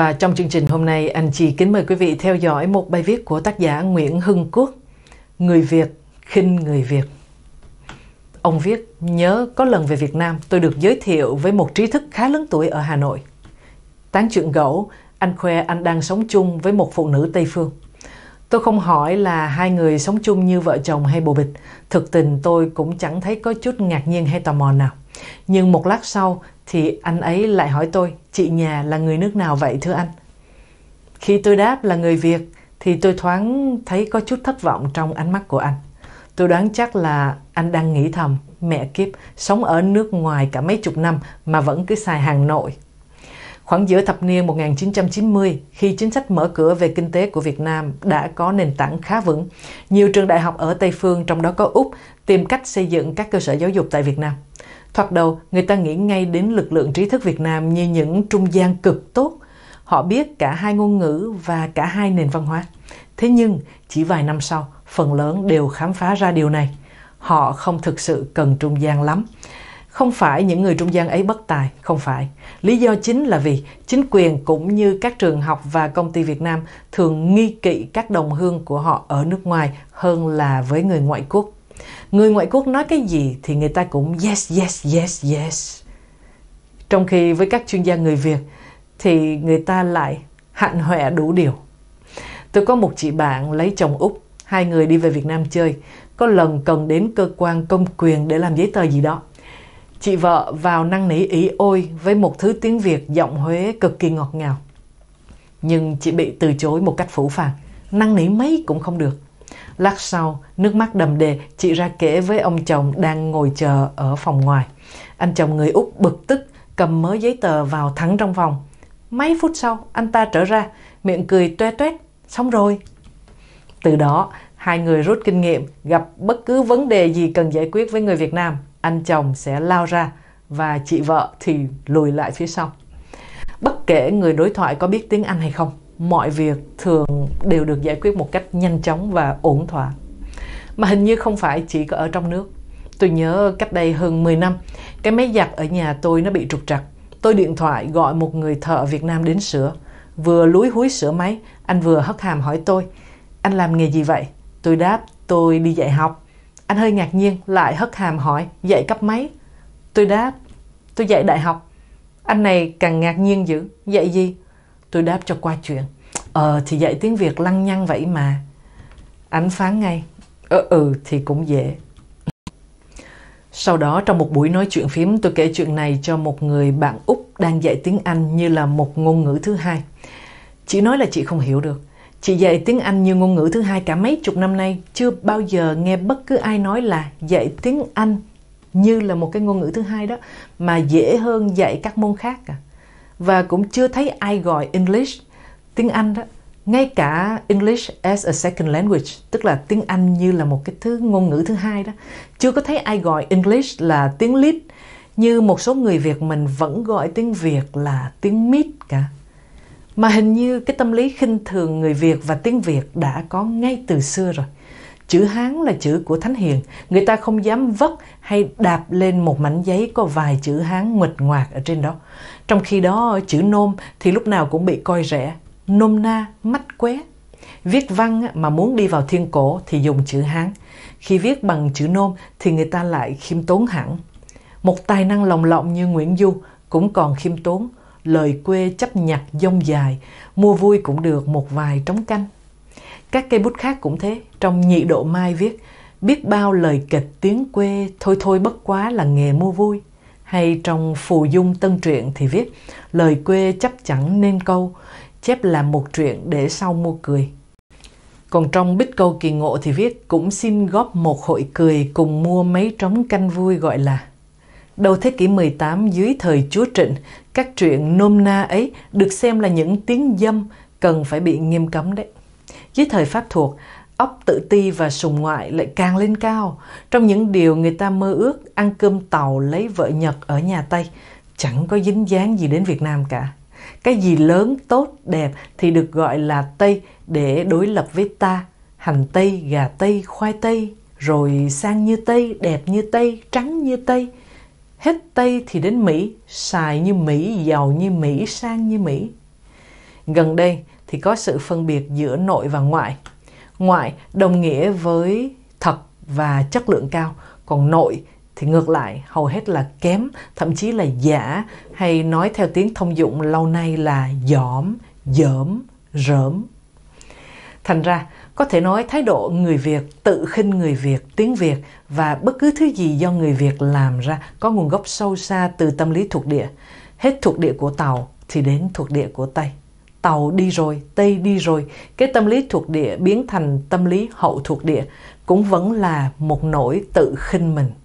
Và trong chương trình hôm nay, anh chị kính mời quý vị theo dõi một bài viết của tác giả Nguyễn Hưng Quốc, Người Việt khinh người Việt. Ông viết, nhớ có lần về Việt Nam, tôi được giới thiệu với một trí thức khá lớn tuổi ở Hà Nội. Tán chuyện gẫu, anh khoe anh đang sống chung với một phụ nữ Tây Phương. Tôi không hỏi là hai người sống chung như vợ chồng hay bồ bịch. Thực tình tôi cũng chẳng thấy có chút ngạc nhiên hay tò mò nào. Nhưng một lát sau thì anh ấy lại hỏi tôi, chị nhà là người nước nào vậy thưa anh? Khi tôi đáp là người Việt thì tôi thoáng thấy có chút thất vọng trong ánh mắt của anh. Tôi đoán chắc là anh đang nghĩ thầm, mẹ kiếp, sống ở nước ngoài cả mấy chục năm mà vẫn cứ xài hàng nội. Khoảng giữa thập niên 1990, khi chính sách mở cửa về kinh tế của Việt Nam đã có nền tảng khá vững, nhiều trường đại học ở Tây Phương, trong đó có Úc, tìm cách xây dựng các cơ sở giáo dục tại Việt Nam. Thoạt đầu, người ta nghĩ ngay đến lực lượng trí thức Việt Nam như những trung gian cực tốt. Họ biết cả hai ngôn ngữ và cả hai nền văn hóa. Thế nhưng, chỉ vài năm sau, phần lớn đều khám phá ra điều này. Họ không thực sự cần trung gian lắm. Không phải những người trung gian ấy bất tài, không phải. Lý do chính là vì chính quyền cũng như các trường học và công ty Việt Nam thường nghi kỵ các đồng hương của họ ở nước ngoài hơn là với người ngoại quốc. Người ngoại quốc nói cái gì thì người ta cũng yes, yes, yes, yes. Trong khi với các chuyên gia người Việt thì người ta lại hạn họe đủ điều. Tôi có một chị bạn lấy chồng Úc, hai người đi về Việt Nam chơi. Có lần cần đến cơ quan công quyền để làm giấy tờ gì đó. Chị vợ vào năn nỉ ý ôi với một thứ tiếng Việt giọng Huế cực kỳ ngọt ngào. Nhưng chị bị từ chối một cách phủ phàng, năn nỉ mấy cũng không được. Lát sau, nước mắt đầm đìa, chị ra kể với ông chồng đang ngồi chờ ở phòng ngoài. Anh chồng người Úc bực tức, cầm mớ giấy tờ vào thẳng trong phòng. Mấy phút sau, anh ta trở ra, miệng cười toe toét, xong rồi. Từ đó, hai người rút kinh nghiệm, gặp bất cứ vấn đề gì cần giải quyết với người Việt Nam, anh chồng sẽ lao ra và chị vợ thì lùi lại phía sau. Bất kể người đối thoại có biết tiếng Anh hay không mọi việc thường đều được giải quyết một cách nhanh chóng và ổn thỏa mà hình như không phải chỉ có ở trong nước tôi nhớ cách đây hơn 10 năm cái máy giặt ở nhà tôi nó bị trục trặc tôi điện thoại gọi một người thợ Việt Nam đến sửa vừa lúi húi sửa máy anh vừa hất hàm hỏi tôi anh làm nghề gì vậy tôi đáp tôi đi dạy học anh hơi ngạc nhiên lại hất hàm hỏi dạy cấp mấy tôi đáp tôi dạy đại học anh này càng ngạc nhiên dữ dạy gì tôi đáp cho qua chuyện ờ thì dạy tiếng việt lăng nhăng vậy mà anh phán ngay ờ ừ thì cũng dễ sau đó trong một buổi nói chuyện phím tôi kể chuyện này cho một người bạn úc đang dạy tiếng anh như là một ngôn ngữ thứ hai chị nói là chị không hiểu được Chị dạy tiếng Anh như ngôn ngữ thứ hai cả mấy chục năm nay, chưa bao giờ nghe bất cứ ai nói là dạy tiếng Anh như là một cái ngôn ngữ thứ hai đó mà dễ hơn dạy các môn khác à và cũng chưa thấy ai gọi English tiếng Anh đó ngay cả English as a second language tức là tiếng Anh như là một cái thứ ngôn ngữ thứ hai đó chưa có thấy ai gọi English là tiếng lít như một số người Việt mình vẫn gọi tiếng Việt là tiếng mít cả mà hình như cái tâm lý khinh thường người Việt và tiếng Việt đã có ngay từ xưa rồi Chữ Hán là chữ của Thánh Hiền, người ta không dám vất hay đạp lên một mảnh giấy có vài chữ Hán nguệch ngoạc ở trên đó. Trong khi đó, chữ nôm thì lúc nào cũng bị coi rẻ, nôm na, mắt qué. Viết văn mà muốn đi vào thiên cổ thì dùng chữ Hán. Khi viết bằng chữ nôm thì người ta lại khiêm tốn hẳn. Một tài năng lòng lộng như Nguyễn Du cũng còn khiêm tốn, lời quê chấp nhặt dông dài, mua vui cũng được một vài trống canh. Các cây bút khác cũng thế, trong nhị độ mai viết Biết bao lời kịch tiếng quê, thôi thôi bất quá là nghề mua vui. Hay trong phù dung tân truyện thì viết Lời quê chấp chẳng nên câu, chép làm một chuyện để sau mua cười. Còn trong bích câu kỳ ngộ thì viết cũng xin góp một hội cười cùng mua mấy trống canh vui gọi là Đầu thế kỷ 18 dưới thời Chúa Trịnh, các truyện nôm na ấy được xem là những tiếng dâm cần phải bị nghiêm cấm đấy. Dưới thời Pháp thuộc, ốc tự ti và sùng ngoại lại càng lên cao. Trong những điều người ta mơ ước ăn cơm tàu lấy vợ Nhật ở nhà Tây, chẳng có dính dáng gì đến Việt Nam cả. Cái gì lớn, tốt, đẹp thì được gọi là Tây để đối lập với ta. Hành Tây, gà Tây, khoai Tây, rồi sang như Tây, đẹp như Tây, trắng như Tây. Hết Tây thì đến Mỹ, xài như Mỹ, giàu như Mỹ, sang như Mỹ. Gần đây, thì có sự phân biệt giữa nội và ngoại ngoại đồng nghĩa với thật và chất lượng cao còn nội thì ngược lại hầu hết là kém thậm chí là giả hay nói theo tiếng thông dụng lâu nay là dỏm dởm rỡm thành ra có thể nói thái độ người việt tự khinh người việt tiếng việt và bất cứ thứ gì do người việt làm ra có nguồn gốc sâu xa từ tâm lý thuộc địa hết thuộc địa của tàu thì đến thuộc địa của tây tàu đi rồi, tây đi rồi. Cái tâm lý thuộc địa biến thành tâm lý hậu thuộc địa cũng vẫn là một nỗi tự khinh mình.